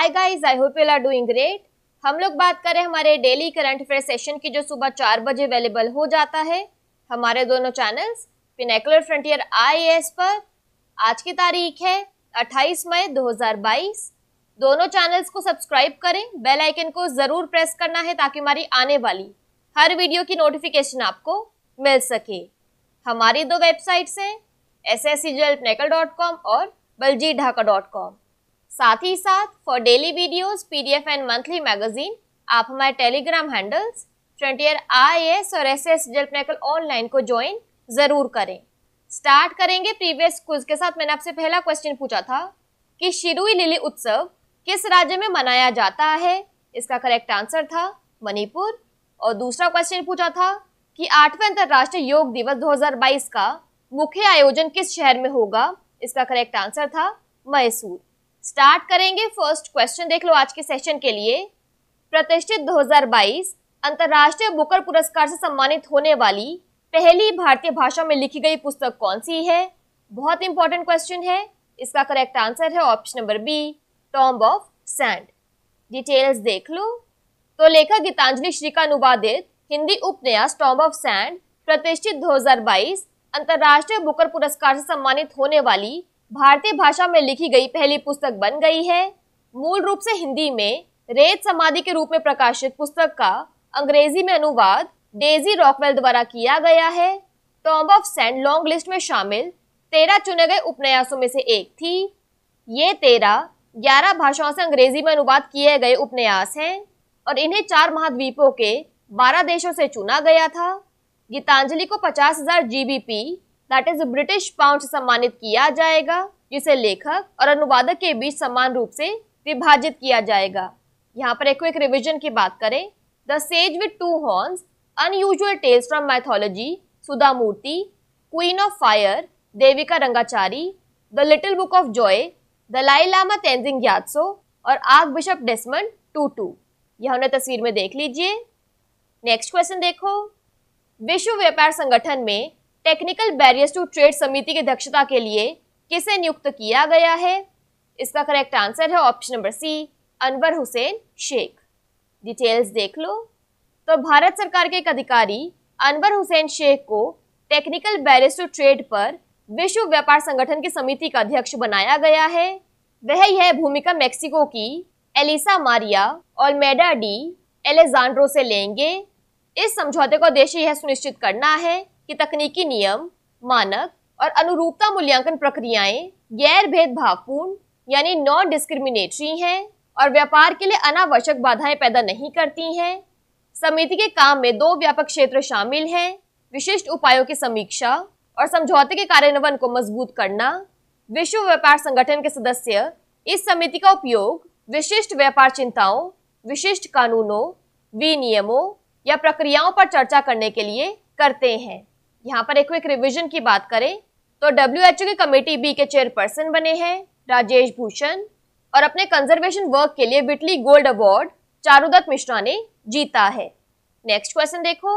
hi guys I hope you are doing great हम लोग बात करें हमारे डेली करंट अफेयर सेशन की जो सुबह चार बजे अवेलेबल हो जाता है हमारे दोनों चैनल्स पिनेकुलर फ्रंटियर आई पर आज की तारीख है 28 मई 2022 दोनों चैनल्स को सब्सक्राइब करें बेल आइकन को ज़रूर प्रेस करना है ताकि हमारी आने वाली हर वीडियो की नोटिफिकेशन आपको मिल सके हमारी दो वेबसाइट्स हैं एस और बलजी ढाका डॉट कॉम साथ ही साथ for daily videos, PDF and monthly magazine आप हमारे टेलीग्राम हैंडल्स ट्वेंटियर आई और एस एस जेल ऑनलाइन को ज्वाइन ज़रूर करें स्टार्ट करेंगे प्रीवियस क्विज के साथ मैंने आपसे पहला क्वेश्चन पूछा था कि शिरुई लिली उत्सव किस राज्य में मनाया जाता है इसका करेक्ट आंसर था मणिपुर और दूसरा क्वेश्चन पूछा था कि आठवें अंतर्राष्ट्रीय योग दिवस 2022 का मुख्य आयोजन किस शहर में होगा इसका करेक्ट आंसर था मैसूर स्टार्ट करेंगे फर्स्ट क्वेश्चन देख लो आज के सेशन के लिए प्रतिष्ठित 2022 अंतर्राष्ट्रीय बुकर पुरस्कार से सम्मानित होने वाली पहली भारतीय भाषा में लिखी गई पुस्तक कौन सी है बहुत इंपॉर्टेंट क्वेश्चन है इसका करेक्ट आंसर है option number B tomb of sand details देख लो तो लेखक गीतांजलि श्री का अनुवादित हिंदी उपन्यास टॉम्ब ऑफ सैंड प्रतिष्ठित 2022 अंतर्राष्ट्रीय बुकर पुरस्कार से सम्मानित होने वाली भारतीय भाषा में लिखी गई पहली पुस्तक बन गई है मूल रूप से हिंदी में रेत समाधि के रूप में प्रकाशित पुस्तक का अंग्रेजी में अनुवाद डेजी रॉकवेल द्वारा किया गया है tomb of sand long list में शामिल तेरह चुने गए उपन्यासों में से एक थी ये तेरह ग्यारह भाषाओं से अंग्रेजी में अनुवाद किए गए उपन्यास हैं और इन्हें चार महाद्वीपों के बारह देशों से चुना गया था गीतांजलि को पचास हजार GBP that is British pound सम्मानित किया जाएगा जिसे लेखक और अनुवादक के बीच समान रूप से विभाजित किया जाएगा यहाँ पर एक रिविजन की बात करें the sage with two horns unusual tales from mythology Sudha Murty queen of fire Devika Rangachari the little book of joy Dalai Lama Tenzin Gyatso और आग बिशप डेस्मंड टू टू यह उन्हें तस्वीर में देख लीजिए नेक्स्ट क्वेश्चन देखो विश्व व्यापार संगठन में टेक्निकल बैरियर्स टू ट्रेड समिति की दक्षता के लिए किसे नियुक्त किया गया है इसका करेक्ट आंसर है option number C Anwar Hussain Shaikh details देख लो तो भारत सरकार के एक अधिकारी अनवर हुसैन शेख को टेक्निकल बैरियर्स टू ट्रेड पर विश्व व्यापार संगठन की समिति का अध्यक्ष बनाया गया है वह यह भूमिका मेक्सिको की एलिसा मारिया और मेडा डी एलेजांड्रो से लेंगे इस समझौते का उद्देश्य यह सुनिश्चित करना है कि तकनीकी नियम मानक और अनुरूपता मूल्यांकन प्रक्रियाएं गैर भेदभावपूर्ण यानी नॉन डिस्क्रिमिनेटरी हैं और व्यापार के लिए अनावश्यक बाधाएं पैदा नहीं करती हैं समिति के काम में दो व्यापक क्षेत्र शामिल हैं विशिष्ट उपायों की समीक्षा और समझौते के कार्यान्वयन को मजबूत करना विश्व व्यापार संगठन के सदस्य इस समिति का उपयोग विशिष्ट व्यापार चिंताओं विशिष्ट कानूनों विनियमों या प्रक्रियाओं पर चर्चा करने के लिए करते हैं यहाँ पर एक क्विक रिविजन की बात करें तो डब्ल्यू की कमेटी बी के चेयरपर्सन बने हैं राजेश भूषण और अपने कंजर्वेशन वर्क के लिए Whitley gold award Charudatta Mishra ने जीता है नेक्स्ट क्वेश्चन देखो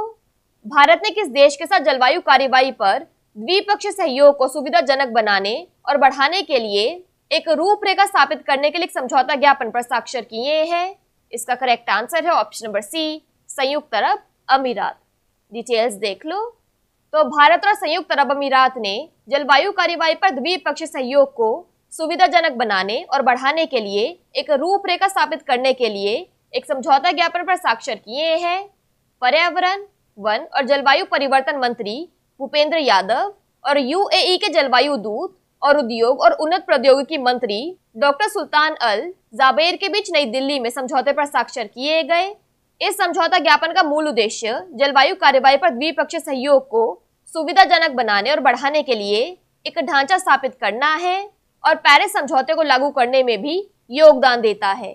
भारत ने किस देश के साथ जलवायु कार्यवाही पर द्विपक्षीय सहयोग को सुविधाजनक बनाने और बढ़ाने के लिए एक रूपरेखा स्थापित करने के लिए समझौता ज्ञापन पर साक्षर किए हैं इसका करेक्ट आंसर है ऑप्शन नंबर सी संयुक्त अरब अमीरात डिटेल्स देख लो तो भारत और संयुक्त अरब अमीरात ने जलवायु कार्यवाही पर द्विपक्षीय सहयोग को सुविधाजनक बनाने और बढ़ाने के लिए एक रूपरेखा स्थापित करने के लिए एक समझौता ज्ञापन पर साक्षर किए हैं पर्यावरण वन और जलवायु परिवर्तन मंत्री भूपेंद्र यादव और यूएई के जलवायु दूत और उद्योग और उन्नत प्रौद्योगिकी मंत्री डॉक्टर सुल्तान अल जाबेर के बीच नई दिल्ली में समझौते पर साक्षर किए गए इस समझौता ज्ञापन का मूल उद्देश्य जलवायु कार्यवाही पर द्विपक्षीय सहयोग को सुविधाजनक बनाने और बढ़ाने के लिए एक ढांचा स्थापित करना है और पेरिस समझौते को लागू करने में भी योगदान देता है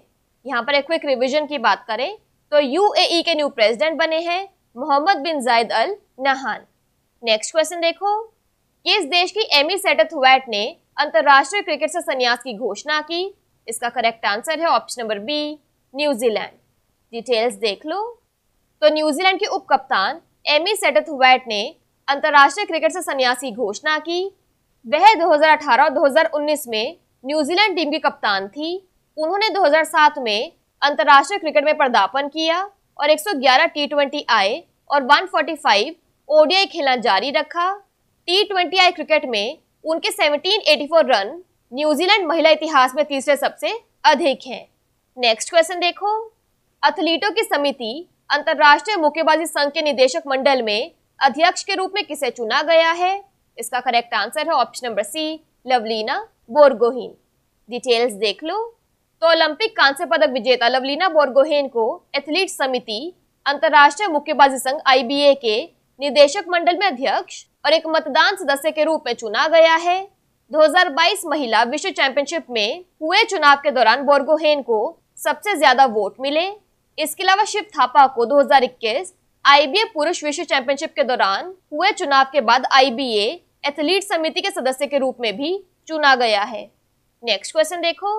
यहाँ पर एक क्विक रिविजन की बात करें तो यूएई e के न्यू प्रेसिडेंट बने हैं मोहम्मद बिन जायद अल नहान नेक्स्ट क्वेश्चन देखो किस देश की एमी सेटत हुवैट ने अंतरराष्ट्रीय क्रिकेट से संन्यास की घोषणा की इसका करेक्ट आंसर है option number B New Zealand details देख लो तो न्यूजीलैंड के उप कप्तान एमी सेटत ने अंतर्राष्ट्रीय क्रिकेट से सन्यासी घोषणा की वह 2018 और 2019 में न्यूजीलैंड टीम की कप्तान थी उन्होंने 2007 में अंतर्राष्ट्रीय क्रिकेट में पदार्पण किया और 111 टी ट्वेंटी आए और 145 ओडीआई खेलना जारी रखा टी ट्वेंटी आई क्रिकेट में उनके 1784 रन न्यूजीलैंड महिला इतिहास में तीसरे सबसे अधिक हैं नेक्स्ट क्वेश्चन देखो एथलीटों की समिति अंतर्राष्ट्रीय मुक्केबाजी संघ के निदेशक मंडल में अध्यक्ष के रूप में किसे चुना गया है इसका करेक्ट आंसर है option number C Lovlina Borgohain details देख लो तो ओलंपिक कांस्य पदक विजेता लवलीना बोरगोहेन को एथलीट समिति अंतर्राष्ट्रीय मुक्केबाजी संघ आई के निदेशक मंडल में अध्यक्ष और एक मतदान सदस्य के रूप में चुना गया है 2022 महिला विश्व चैंपियनशिप में हुए चुनाव के दौरान बोरगोहेन को सबसे ज्यादा वोट मिले इसके अलावा शिव थापा को 2021 आईबीए पुरुष विश्व चैंपियनशिप के दौरान हुए चुनाव के बाद आईबीए एथलीट समिति के सदस्य के रूप में भी चुना गया है नेक्स्ट क्वेश्चन देखो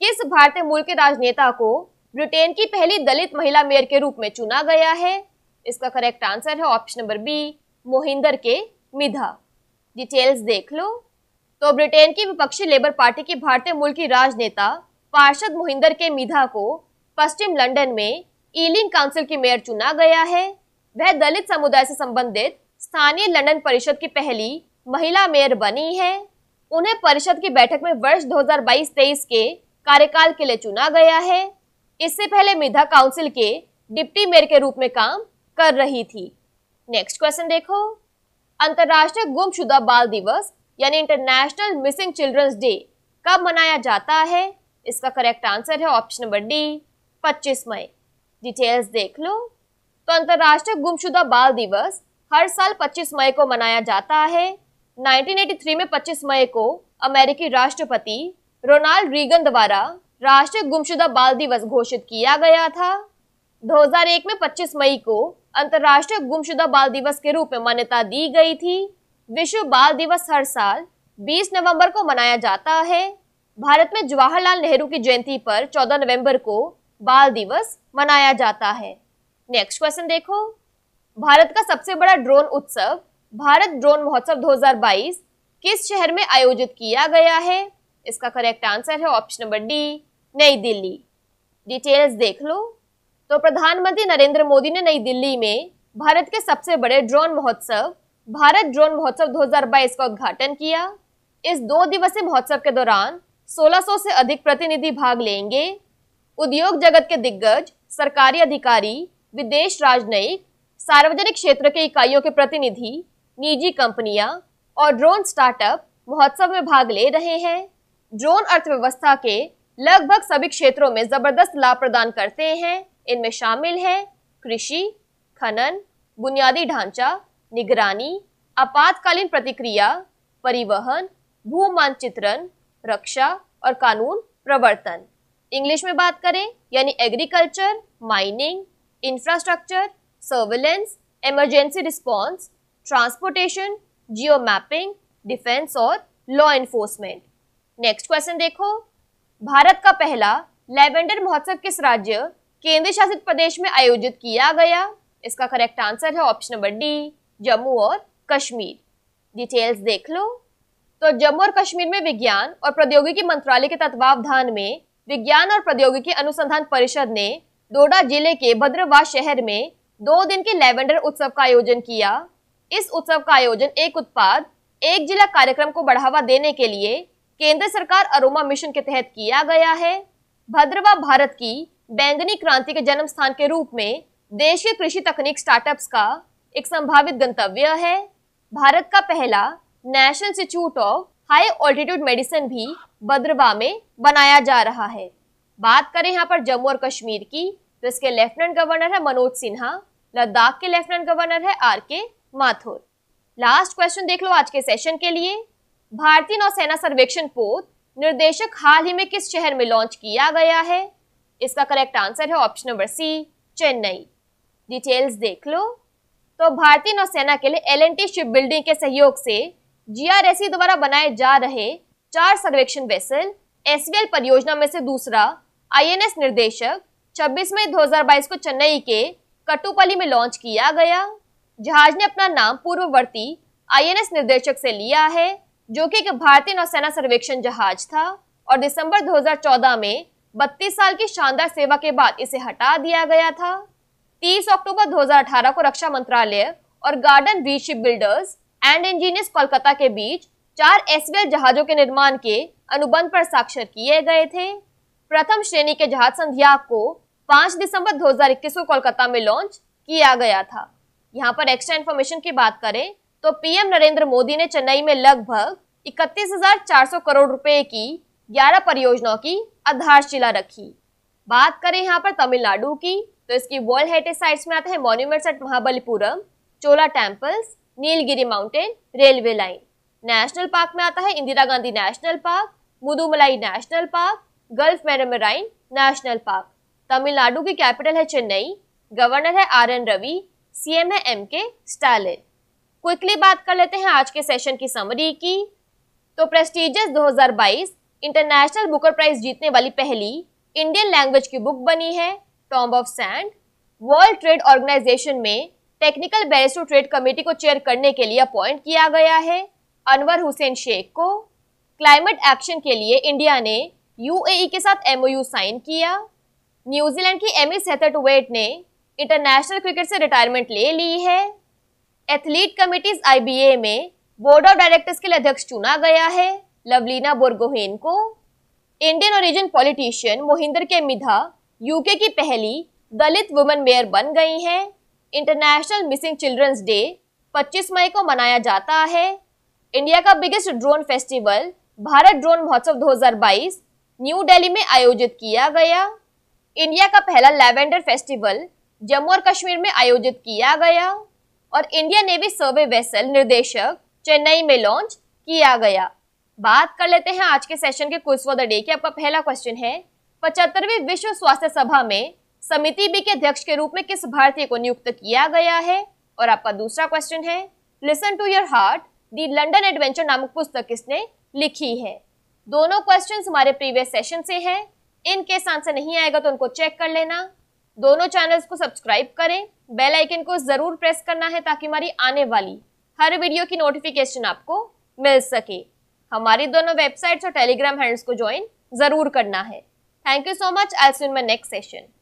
किस भारतीय मूल के राजनेता को ब्रिटेन की पहली दलित महिला मेयर के रूप में चुना गया है इसका करेक्ट आंसर है option number B Mohinder K Midha details देख लो तो ब्रिटेन की विपक्षी लेबर पार्टी की भारतीय मूल की राजनेता पार्षद मोहिंदर के मिधा को पश्चिम लंदन में ईलिंग काउंसिल की मेयर चुना गया है वह दलित समुदाय से संबंधित स्थानीय लंदन परिषद की पहली महिला मेयर बनी है उन्हें परिषद की बैठक में वर्ष 2022-23 के कार्यकाल के लिए चुना गया है इससे पहले मिधा काउंसिल के डिप्टी मेयर के रूप में काम कर रही थी नेक्स्ट क्वेश्चन देखो अंतर्राष्ट्रीय गुमशुदा बाल दिवस यानी इंटरनेशनल मिसिंग चिल्ड्रंस डे कब मनाया जाता है इसका करेक्ट आंसर है ऑप्शन नंबर डी 25 मई डिटेल्स देख लो तो अंतर्राष्ट्रीय गुमशुदा बाल दिवस हर साल 25 मई को मनाया जाता है 1983 में 25 मई को अमेरिकी राष्ट्रपति रोनाल्ड रीगन द्वारा राष्ट्रीय गुमशुदा बाल दिवस घोषित किया गया था 2001 में 25 मई को अंतर्राष्ट्रीय गुमशुदा बाल दिवस के रूप में मान्यता दी गई थी विश्व बाल दिवस हर साल 20 नवंबर को मनाया जाता है भारत में जवाहरलाल नेहरू की जयंती पर 14 नवंबर को बाल दिवस मनाया जाता है नेक्स्ट क्वेश्चन देखो भारत का सबसे बड़ा ड्रोन उत्सव भारत ड्रोन महोत्सव 2022 किस शहर में आयोजित किया गया है इसका करेक्ट आंसर है ऑप्शन नंबर डी नई दिल्ली डिटेल्स देख लो तो प्रधानमंत्री नरेंद्र मोदी ने नई दिल्ली में भारत के सबसे बड़े ड्रोन महोत्सव भारत ड्रोन महोत्सव 2022 का उद्घाटन किया इस दो दिवसीय महोत्सव के दौरान 1600 से अधिक प्रतिनिधि भाग लेंगे उद्योग जगत के दिग्गज सरकारी अधिकारी विदेश राजनयिक सार्वजनिक क्षेत्र के इकाइयों के प्रतिनिधि निजी कंपनियां और ड्रोन स्टार्टअप महोत्सव में भाग ले रहे हैं ड्रोन अर्थव्यवस्था के लगभग सभी क्षेत्रों में जबरदस्त लाभ प्रदान करते हैं इनमें शामिल हैं कृषि खनन बुनियादी ढांचा निगरानी आपातकालीन प्रतिक्रिया परिवहन भू मानचित्रण रक्षा और कानून प्रवर्तन इंग्लिश में बात करें यानी agriculture mining infrastructure surveillance emergency response transportation geo mapping defence और लॉ इन्फोर्समेंट नेक्स्ट क्वेश्चन देखो भारत का पहला लेवेंडर महोत्सव किस राज्य केंद्र शासित प्रदेश में आयोजित किया गया इसका करेक्ट आंसर है ऑप्शन नंबर डी जम्मू और कश्मीर डिटेल्स देख लो तो जम्मू और कश्मीर में विज्ञान और प्रौद्योगिकी मंत्रालय के तत्वावधान में विज्ञान और प्रौद्योगिकी अनुसंधान परिषद ने डोडा जिले के भद्रवाह शहर में दो दिन के लैवेंडर उत्सव का आयोजन किया इस उत्सव का आयोजन एक उत्पाद एक जिला कार्यक्रम को बढ़ावा देने के लिए केंद्र सरकार अरोमा मिशन के तहत किया गया है भद्रवा भारत की बैंगनी क्रांति के जन्म स्थान के रूप में के कृषि तकनीक स्टार्टअप्स का एक संभावित गंतव्य है भारत का पहला national institute of high altitude medicine भी बद्रवा में बनाया जा रहा है बात करें यहाँ पर जम्मू और कश्मीर की तो इसके लेफ्टिनेंट गवर्नर है मनोज सिन्हा लद्दाख के लेफ्टिनेंट गवर्नर है आर के माथुर लास्ट क्वेश्चन देख लो आज के सेशन के लिए भारतीय नौसेना सर्वेक्षण पोत निर्देशक हाल ही में किस शहर में लॉन्च किया गया है इसका करेक्ट आंसर है option number C Chennai details देख लो तो भारतीय नौसेना के लिए L N T ship building के सहयोग से जीआरएससी e द्वारा बनाए जा रहे चार सर्वेक्षण वेसल एसवीएल परियोजना में से दूसरा आईएनएस निर्देशक 26 मई 2022 को चेन्नई के कटुपली में लॉन्च किया गया जहाज ने अपना नाम पूर्ववर्ती आईएनएस निर्देशक से लिया है जो कि एक भारतीय नौसेना सर्वेक्षण जहाज था और दिसंबर 2014 में 32 साल की शानदार सेवा के बाद इसे हटा दिया गया था 30 अक्टूबर 2018 को रक्षा मंत्रालय और गार्डन वी ship builders and engineers Kolkata के बीच चार एसवीएल जहाजों के निर्माण के अनुबंध पर साक्षर किए गए थे प्रथम श्रेणी के जहाज संध्या को 5 दिसंबर 2021 को कोलकाता में लॉन्च किया गया था यहाँ पर एक्स्ट्रा इन्फॉर्मेशन की बात करें तो पीएम नरेंद्र मोदी ने चेन्नई में लगभग 31,400 करोड़ रुपए की 11 परियोजनाओं की आधारशिला रखी बात करें यहाँ पर तमिलनाडु की तो इसकी वर्ल्ड हेरिटेज साइट्स में आते हैं monuments at Mahabalipuram Chola temples Nilgiri mountain railway line national park में आता है Indira Gandhi national park Mudumalai national park gulf मेरमराइन नेशनल पार्क तमिलनाडु की कैपिटल है चेन्नई गवर्नर है आर एन रवि सीएम है एम के स्टालिन क्विकली बात कर लेते हैं आज के सेशन की समरी की तो प्रेस्टिजियस 2022 इंटरनेशनल बुकर प्राइज जीतने वाली पहली इंडियन लैंग्वेज की बुक बनी है tomb of sand World Trade Organization में टेक्निकल बैरिस्टर ट्रेड कमेटी को चेयर करने के लिए अपॉइंट किया गया है अनवर हुसैन शेख को क्लाइमेट एक्शन के लिए इंडिया ने यूएई के साथ एमओयू साइन किया न्यूजीलैंड की एस सेथरटवेट ने इंटरनेशनल क्रिकेट से रिटायरमेंट ले ली है एथलीट कमिटीज आईबीए में बोर्ड ऑफ डायरेक्टर्स के लिए अध्यक्ष चुना गया है लवलीना बोरगोहेन को Indian origin politician Mohinder K मिधा UK की पहली दलित वुमेन मेयर बन गई हैं इंटरनेशनल मिसिंग चिल्ड्रंस डे 25 मई को मनाया जाता है इंडिया का biggest drone festival Bharat drone महोत्सव 2022 न्यू दिल्ली में आयोजित किया गया इंडिया का पहला लैवेंडर फेस्टिवल जम्मू और कश्मीर में आयोजित किया गया और इंडिया नेवी सर्वे वेसल निर्देशक चेन्नई में लॉन्च किया गया बात कर लेते हैं आज के सेशन के कुछ डे की आपका पहला क्वेश्चन है पचहत्तरवीं विश्व स्वास्थ्य सभा में समिति बी के अध्यक्ष के रूप में किस भारतीय को नियुक्त किया गया है और आपका दूसरा क्वेश्चन है listen to your heart the London adventure नामक पुस्तक किसने लिखी है दोनों क्वेश्चन हमारे प्रीवियस सेशन से हैं इन केस आंसर नहीं आएगा तो उनको चेक कर लेना दोनों चैनल्स को सब्सक्राइब करें बेल आइकन को ज़रूर प्रेस करना है ताकि हमारी आने वाली हर वीडियो की नोटिफिकेशन आपको मिल सके हमारी दोनों वेबसाइट्स और टेलीग्राम हैंडल्स को ज्वाइन ज़रूर करना है thank you so much I soon my next session